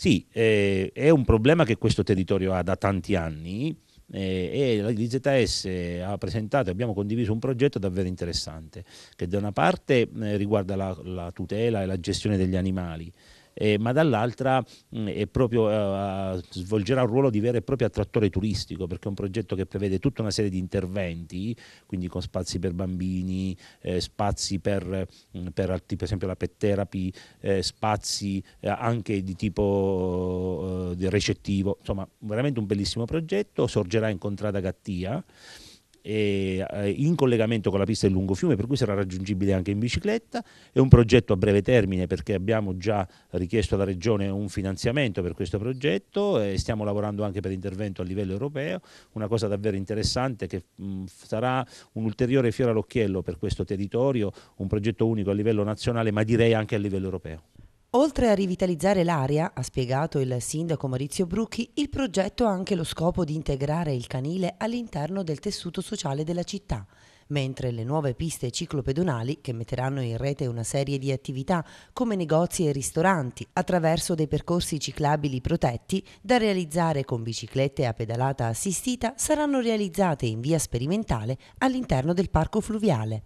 Sì, eh, è un problema che questo territorio ha da tanti anni eh, e l'IZS ha presentato e abbiamo condiviso un progetto davvero interessante che da una parte eh, riguarda la, la tutela e la gestione degli animali eh, ma dall'altra mh, mm, proprio, eh, svolgerà un ruolo di vero e proprio attrattore turistico, perché è un progetto che prevede tutta una serie di interventi, quindi con spazi per bambini, eh, spazi per, mm, per, per, esempio la pet therapy, eh, spazi eh, anche di tipo eh, recettivo, insomma veramente un bellissimo progetto, sorgerà in Contrada Gattia e, eh, in collegamento con la pista del lungofiume per cui sarà raggiungibile anche in bicicletta è un progetto a breve termine perché abbiamo già richiesto alla regione un finanziamento per questo progetto e stiamo lavorando anche per intervento a livello europeo una cosa davvero interessante che mh, sarà un ulteriore fiore all'occhiello per questo territorio un progetto unico a livello nazionale ma direi anche a livello europeo Oltre a rivitalizzare l'area, ha spiegato il sindaco Maurizio Brucchi, il progetto ha anche lo scopo di integrare il canile all'interno del tessuto sociale della città, mentre le nuove piste ciclopedonali, che metteranno in rete una serie di attività come negozi e ristoranti, attraverso dei percorsi ciclabili protetti, da realizzare con biciclette a pedalata assistita, saranno realizzate in via sperimentale all'interno del parco fluviale.